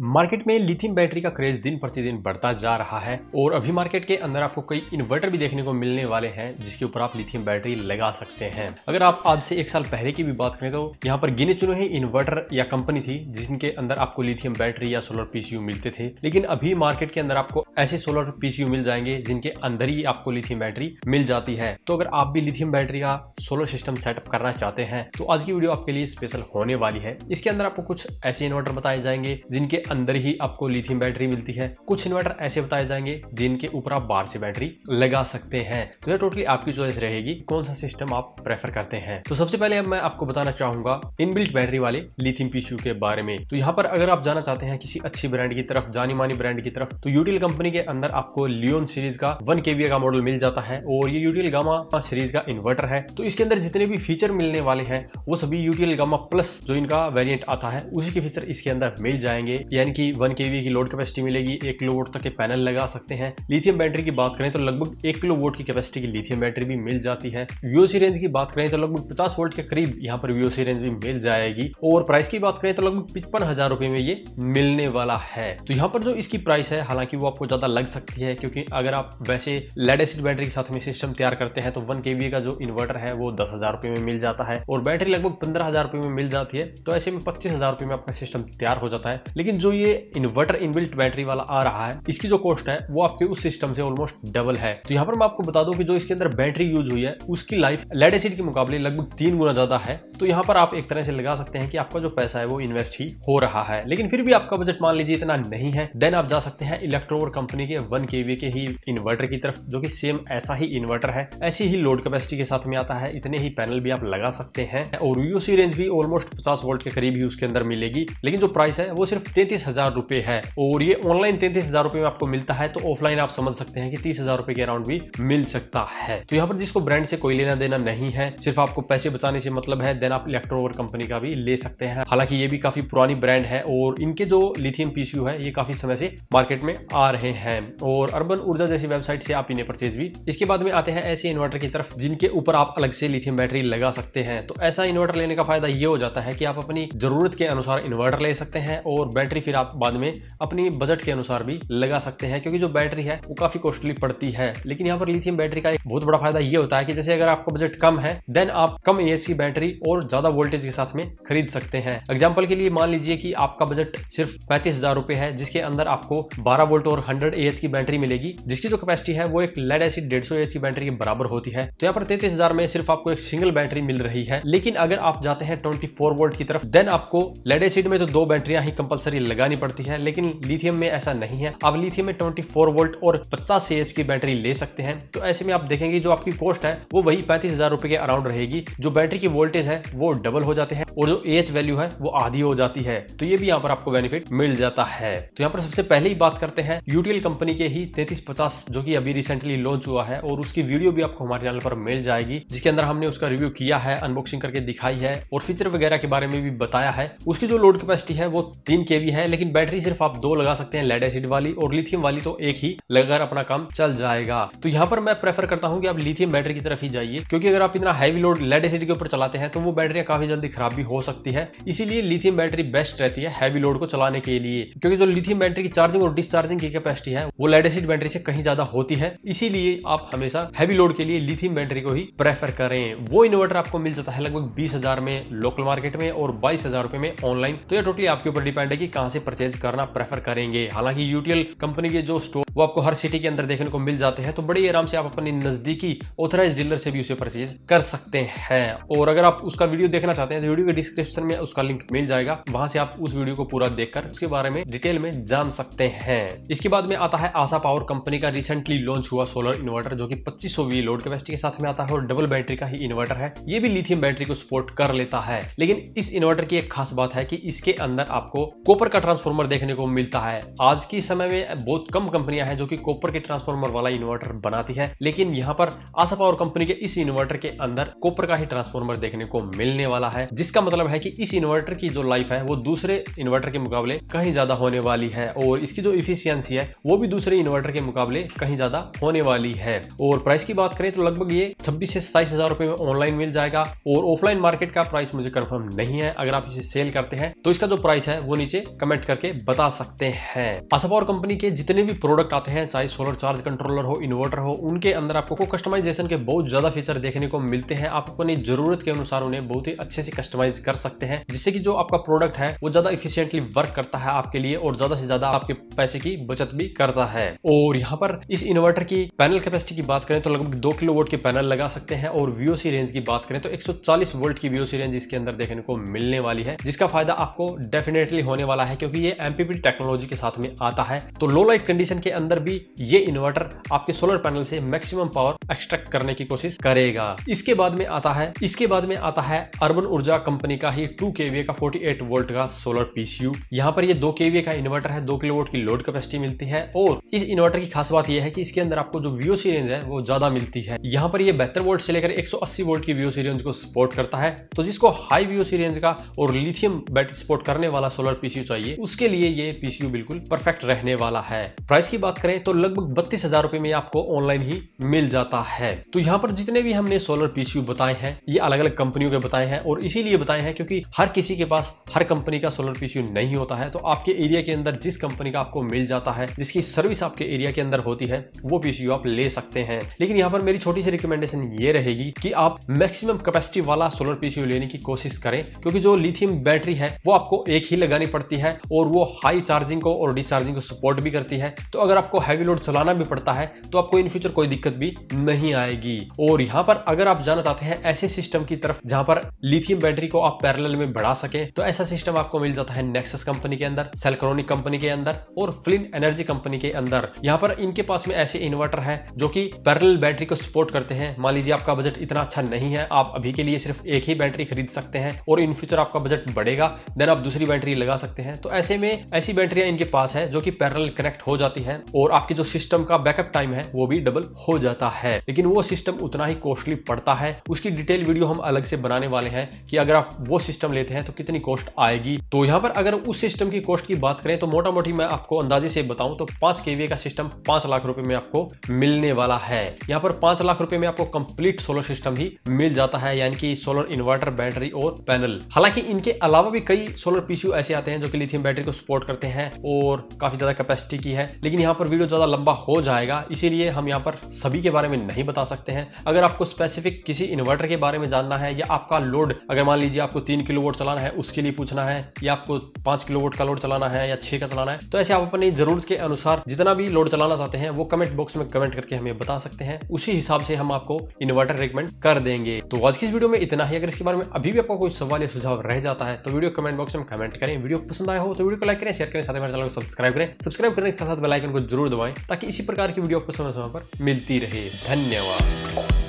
market में lithium battery का craze दिन प्रतिदिन बढ़ता जा रहा है और अभी मार्केट के अंदर आपको कई इन्वर्टर भी देखने को मिलने वाले हैं जिसके ऊपर आप लिथियम बैटरी लगा सकते हैं अगर आप आज से एक साल पहले की भी बात करें तो यहाँ पर गिने चुने ही इन्वर्टर या कंपनी थी जिनके अंदर आपको लिथियम बैटरी या सोलर पीसीयू मिलते थे लेकिन अभी मार्केट के अंदर आपको ऐसे सोलर पीसीयू मिल जाएंगे जिनके अंदर ही आपको लिथियम बैटरी मिल जाती है तो अगर आप भी लिथियम बैटरी का सोलर सिस्टम सेटअप करना चाहते हैं तो आज की वीडियो आपके लिए स्पेशल होने वाली है इसके अंदर आपको कुछ ऐसे इन्वर्टर बताए जाएंगे जिनके अंदर ही आपको लिथियम बैटरी मिलती है कुछ इन्वर्टर ऐसे बताए जाएंगे जिनके ऊपर आप बाहर से बैटरी लगा सकते हैं तो ये टोटली आपकी चॉइस रहेगी कौन सा सिस्टम आप प्रेफर करते हैं तो सबसे पहले मैं आपको बताना चाहूंगा इनबिल्ट बैटरी वाले लिथियम पीसीयू के बारे में तो यहाँ पर अगर आप जाना चाहते हैं किसी अच्छी ब्रांड की तरफ जानी मानी ब्रांड की तरफ तो यूटिल कंपनी के अंदर आपको लियोन सीरीज का वन केवीए का मॉडल मिल जाता है और ये यूटिल गामा सीरीज का इन्वर्टर है तो इसके अंदर जितने भी फीचर मिलने वाले हैं वो सभी यूटिल गामा प्लस जो इनका वेरिएंट आता है उसी के फीचर इसके अंदर मिल जाएंगे यानी कि वन के की लोड कैपेसिटी मिलेगी एक किलो वोट तक के पैनल लगा सकते हैं लिथियम बैटरी की बात करें तो लगभग एक किलो वोट की कैपेसिटी की लिथियम बैटरी भी मिल जाती है वीओसी रेंज की बात करें तो लगभग पचास वोल्ट के करीब यहाँ पर वीओसी रेंज भी मिल जाएगी और प्राइस की बात करें तो लगभग पचपन हजार रुपए में ये मिलने वाला है तो यहाँ पर जो इसकी प्राइस है हालांकि वो आपको ज्यादा लग सकती है क्योंकि अगर आप वैसे लेड एसिड बैटरी के साथ में सिस्टम तैयार करते हैं तो वन के का जो इन्वर्टर है वो दस हजार रुपए में मिल जाता है और बैटरी लगभग पंद्रह हजार रुपए में मिल जाती है तो ऐसे में पच्चीस हजार रुपए में आपका सिस्टम तैयार हो जाता है लेकिन जो ये इन्वर्टर इनबिल्ट बैटरी वाला आ रहा है इसकी जो कॉस्ट है वो आपके उस सिस्टम से ऑलमोस्ट डबल है तो यहाँ पर मैं आपको बता दूं कि जो इसके अंदर बैटरी यूज हुई है उसकी लाइफ लेड एसिड के मुकाबले लगभग तीन गुना ज्यादा है तो यहाँ पर आप एक तरह से लगा सकते हैं कि आपका जो पैसा है वो इन्वेस्ट ही हो रहा है लेकिन फिर भी आपका बजट मान लीजिए इतना नहीं है देन आप जा सकते हैं इलेक्ट्रोवर कंपनी के वन के के ही इन्वर्टर की तरफ जो की सेम ऐसा ही इन्वर्टर है ऐसी ही लोड कैपेसिटी के साथ में आता है इतने ही पैनल भी आप लगा सकते हैं और यूसी रेंज भी ऑलमोस्ट पचास वोल्ट के करीब ही उसके अंदर मिलेगी लेकिन जो प्राइस है वो सिर्फ तैतीस तैतीस हजार रुपए है और ये ऑनलाइन तैतीस हजार रुपए में आपको मिलता है तो ऑफलाइन आप समझ सकते हैं कि तीस हजार रुपए के अराउंड भी मिल सकता है तो यहाँ पर जिसको ब्रांड से कोई लेना देना नहीं है सिर्फ आपको पैसे बचाने से मतलब है देन आप इलेक्ट्रोवर कंपनी का भी ले सकते हैं हालांकि ये भी काफी पुरानी ब्रांड है और इनके जो लिथियम पीसीयू है ये काफी समय से मार्केट में आ रहे हैं और अर्बन ऊर्जा जैसी वेबसाइट से आप इन्हें परचेज भी इसके बाद में आते हैं ऐसे इन्वर्टर की तरफ जिनके ऊपर आप अलग से लिथियम बैटरी लगा सकते हैं तो ऐसा इन्वर्टर लेने का फायदा ये हो जाता है कि आप अपनी जरूरत के अनुसार इन्वर्टर ले सकते हैं और बैटरी फिर आप बाद में अपनी बजट के अनुसार भी लगा सकते हैं क्योंकि जो बैटरी है वो काफी कॉस्टली पड़ती है लेकिन यहाँ पर लिथियम बैटरी का एक बहुत बड़ा फायदा ये होता है कि जैसे अगर आपका बजट कम है देन आप कम एज की बैटरी और ज्यादा वोल्टेज के साथ में खरीद सकते हैं एग्जाम्पल के लिए मान लीजिए कि आपका बजट सिर्फ पैंतीस हजार है जिसके अंदर आपको बारह वोल्ट और हंड्रेड ए की बैटरी मिलेगी जिसकी जो कैपेसिटी है वो एक लेड एसिड डेढ़ सौ की बैटरी के बराबर होती है तो यहाँ पर तैतीस हजार में सिर्फ आपको एक सिंगल बैटरी मिल रही है लेकिन अगर आप जाते हैं ट्वेंटी वोल्ट की तरफ देन आपको लेड एसिड में तो दो बैटरियां ही कंपलसरी लगानी पड़ती है लेकिन लिथियम में ऐसा नहीं है आप लिथियम में 24 वोल्ट और 50 सी की बैटरी ले सकते हैं तो ऐसे में आप देखेंगे जो आपकी कॉस्ट है वो वही पैंतीस हजार के अराउंड रहेगी जो बैटरी की वोल्टेज है वो डबल हो जाते हैं और जो एज वैल्यू है वो आधी हो जाती है तो ये भी यहाँ पर आपको बेनिफिट मिल जाता है तो यहाँ पर सबसे पहले ही बात करते हैं यूटीएल कंपनी के ही तैतीस पचास जो की अभी रिसेंटली लॉन्च हुआ है और उसकी वीडियो भी आपको हमारे चैनल पर मिल जाएगी जिसके अंदर हमने उसका रिव्यू किया है अनबॉक्सिंग करके दिखाई है और फीचर वगैरह के बारे में भी बताया है उसकी जो लोड कैपेसिटी है वो तीन के है लेकिन बैटरी सिर्फ आप दो लगा सकते हैं लेड एसिड वाली और लिथियम वाली तो एक ही लगाकर अपना काम चल जाएगा तो यहाँ पर मैं प्रेफर करता हूँ कि आप लिथियम बैटरी की तरफ ही जाइए क्योंकि अगर आप इतना हैवी लोड लेड एसिड के ऊपर चलाते हैं तो वो बैटरियां काफी जल्दी खराब भी हो सकती है इसीलिए लिथियम बैटरी बेस्ट रहती है हैवी लोड को चलाने के लिए क्योंकि जो लिथियम बैटरी की चार्जिंग और डिस्चार्जिंग की कैपेसिटी है वो लेड एसिड बैटरी से कहीं ज्यादा होती है इसीलिए आप हमेशा हैवी लोड के लिए लिथियम बैटरी को ही प्रेफर करें वो इन्वर्टर आपको मिल जाता है लगभग बीस हजार में लोकल मार्केट में और बाईस हजार रुपए में ऑनलाइन तो यह टोटली आपके ऊपर डिपेंड है कि कहाँ से परचेज करना प्रेफर करेंगे हालांकि यूटीएल कंपनी के जो स्टोर वो आपको हर सिटी के अंदर देखने को मिल जाते हैं तो बड़े आराम से आप अपने नजदीकी ऑथराइज डीलर से भी उसे परचेज कर सकते हैं और अगर आप उसका वीडियो देखना चाहते हैं तो वीडियो के डिस्क्रिप्शन में उसका लिंक मिल जाएगा वहां से आप उस वीडियो को पूरा देखकर उसके बारे में डिटेल में जान सकते हैं इसके बाद में आता है आशा पावर कंपनी का रिसेंटली लॉन्च हुआ सोलर इन्वर्टर जो की पच्चीस वी लोड कैपेसिटी के साथ में आता है और डबल बैटरी का ही इन्वर्टर है ये भी लिथियम बैटरी को सपोर्ट कर लेता है लेकिन इस इन्वर्टर की एक खास बात है कि इसके अंदर आपको कॉपर का ट्रांसफॉर्मर देखने को मिलता है आज के समय में बहुत कम कंपनियां हैं जो कि कॉपर के ट्रांसफॉर्मर वाला इन्वर्टर बनाती है लेकिन यहाँ पर आशा पावर कंपनी के इस इन्वर्टर के अंदर कॉपर का ही ट्रांसफॉर्मर देखने को मिलने वाला है जिसका मतलब है कि इस इन्वर्टर की जो लाइफ है वो दूसरे इन्वर्टर के मुकाबले कहीं ज्यादा होने वाली है और इसकी जो इफिशियंसी है वो भी दूसरे इन्वर्टर के मुकाबले कहीं ज्यादा होने वाली है और प्राइस की बात करें तो लगभग ये छब्बीस से सताइस हजार रुपए में ऑनलाइन मिल जाएगा और ऑफलाइन मार्केट का प्राइस मुझे कंफर्म नहीं है अगर आप इसे सेल करते हैं तो इसका जो प्राइस है वो नीचे कमेंट करके बता सकते हैं आशा पावर कंपनी के जितने भी प्रोडक्ट आते हैं चाहे सोलर चार्ज कंट्रोलर हो इन्वर्टर हो उनके अंदर आपको कस्टमाइजेशन के बहुत ज्यादा फीचर देखने को मिलते हैं आप अपनी जरूरत के अनुसार उन्हें बहुत ही अच्छे से कस्टमाइज कवरेज कर सकते हैं जिससे कि जो आपका प्रोडक्ट है वो ज्यादा इफिशियंटली वर्क करता है आपके लिए और ज्यादा से ज्यादा आपके पैसे की बचत भी करता है और यहाँ पर इस इन्वर्टर की पैनल कैपेसिटी की बात करें तो लगभग दो किलो वोल्ट के पैनल लगा सकते हैं और वीओसी रेंज की बात करें तो एक वोल्ट की वीओसी रेंज इसके अंदर देखने को मिलने वाली है जिसका फायदा आपको डेफिनेटली होने वाला है क्योंकि ये एमपीपी टेक्नोलॉजी के साथ में आता है तो लो लाइट कंडीशन के अंदर भी ये इन्वर्टर आपके सोलर पैनल से मैक्सिमम पावर एक्सट्रैक्ट करने की कोशिश करेगा इसके बाद में आता है इसके बाद में आता है अर्बन ऊर्जा कंपनी कंपनी का ही टू केवीए का 48 वोल्ट का सोलर पीसीयू यहाँ पर ये दो केवीए का इन्वर्टर है दो किलोवोल्ट की लोड कैपेसिटी मिलती है और इस इन्वर्टर की खास बात यह है कि इसके अंदर आपको जो वीओ रेंज है वो ज्यादा मिलती है यहाँ पर ये बेहतर वोल्ट से लेकर 180 वोल्ट की वीओ रेंज को सपोर्ट करता है तो जिसको हाई वीओ रेंज का और लिथियम बैटरी सपोर्ट करने वाला सोलर पीसीयू चाहिए उसके लिए ये पीसीयू बिल्कुल परफेक्ट रहने वाला है प्राइस की बात करें तो लगभग बत्तीस हजार रुपए में आपको ऑनलाइन ही मिल जाता है तो यहाँ पर जितने भी हमने सोलर पीसीयू बताए हैं ये अलग अलग कंपनियों के बताए हैं और इसीलिए बताए हैं क्योंकि हर किसी के पास हर कंपनी का सोलर पीसीयू नहीं होता है तो आपके एरिया के अंदर जिस कंपनी का आपको मिल जाता है जिसकी सर्विस आपके एरिया के अंदर होती है वो पीसीयू आप ले सकते हैं लेकिन यहाँ पर मेरी छोटी सी रिकमेंडेशन ये रहेगी कि आप मैक्सिमम कैपेसिटी वाला सोलर पीसीयू लेने की कोशिश करें क्योंकि जो लिथियम बैटरी है वो आपको एक ही लगानी पड़ती है और वो हाई चार्जिंग को और डिस्चार्जिंग को सपोर्ट भी करती है तो अगर आपको हैवी लोड चलाना भी पड़ता है तो आपको इन फ्यूचर कोई दिक्कत भी नहीं आएगी और यहाँ पर अगर आप जाना चाहते हैं ऐसे सिस्टम की तरफ जहाँ पर लिथियम बैटरी को आप पैरेलल में बढ़ा सके तो ऐसा सिस्टम आपको मिल जाता है नेक्सस कंपनी के अंदर सेलक्रोनिक कंपनी के अंदर और फ्लिन एनर्जी कंपनी के अंदर यहाँ पर इनके पास में ऐसे इन्वर्टर है जो की पैरल बैटरी को सपोर्ट करते हैं मान लीजिए आपका बजट इतना अच्छा नहीं है आप अभी के लिए सिर्फ एक ही बैटरी खरीद सकते हैं और इन फ्यूचर आपका बजट बढ़ेगा देन आप दूसरी बैटरी लगा सकते हैं तो ऐसे में ऐसी बैटरियां इनके पास है जो कि पैरल कनेक्ट हो जाती है और आपके जो सिस्टम का बैकअप टाइम है वो भी डबल हो जाता है लेकिन वो सिस्टम उतना ही कॉस्टली पड़ता है उसकी डिटेल वीडियो हम अलग से बनाने वाले हैं कि अगर आप आप वो सिस्टम लेते हैं तो कितनी कॉस्ट आएगी तो यहाँ पर अगर उस सिस्टम की कॉस्ट की बात करें तो मोटा मोटी मैं आपको अंदाजे से बताऊं तो पांच केवीए का सिस्टम पांच लाख रुपए में आपको मिलने वाला है यहाँ पर पांच लाख रुपए में आपको कंप्लीट सोलर सिस्टम ही मिल जाता है यानी कि सोलर इन्वर्टर बैटरी और पैनल हालांकि इनके अलावा भी कई सोलर पीसीयू ऐसे आते हैं जो कि लिथियम बैटरी को सपोर्ट करते हैं और काफी ज्यादा कैपेसिटी की है लेकिन यहाँ पर वीडियो ज्यादा लंबा हो जाएगा इसीलिए हम यहाँ पर सभी के बारे में नहीं बता सकते हैं अगर आपको स्पेसिफिक किसी इन्वर्टर के बारे में जानना है या आपका लोड अगर मान लीजिए लीजिए आपको तीन किलो वोट चलाना है उसके लिए पूछना है या आपको पांच किलो वोट का लोड चलाना है या छह का चलाना है तो ऐसे आप अपनी जरूरत के अनुसार जितना भी लोड चलाना चाहते हैं वो कमेंट बॉक्स में कमेंट करके हमें बता सकते हैं उसी हिसाब से हम आपको इन्वर्टर रिकमेंड कर देंगे तो आज की इस वीडियो में इतना ही अगर इसके बारे में अभी भी आपको कोई सवाल या सुझाव रह जाता है तो वीडियो कमेंट बॉक्स में कमेंट करें वीडियो पसंद आया हो तो वीडियो को लाइक करें शेयर करें साथ ही चैनल को सब्सक्राइब करें सब्सक्राइब करने के साथ साथ बेलाइकन को जरूर दबाएं ताकि इसी प्रकार की वीडियो आपको समय समय पर मिलती रहे धन्यवाद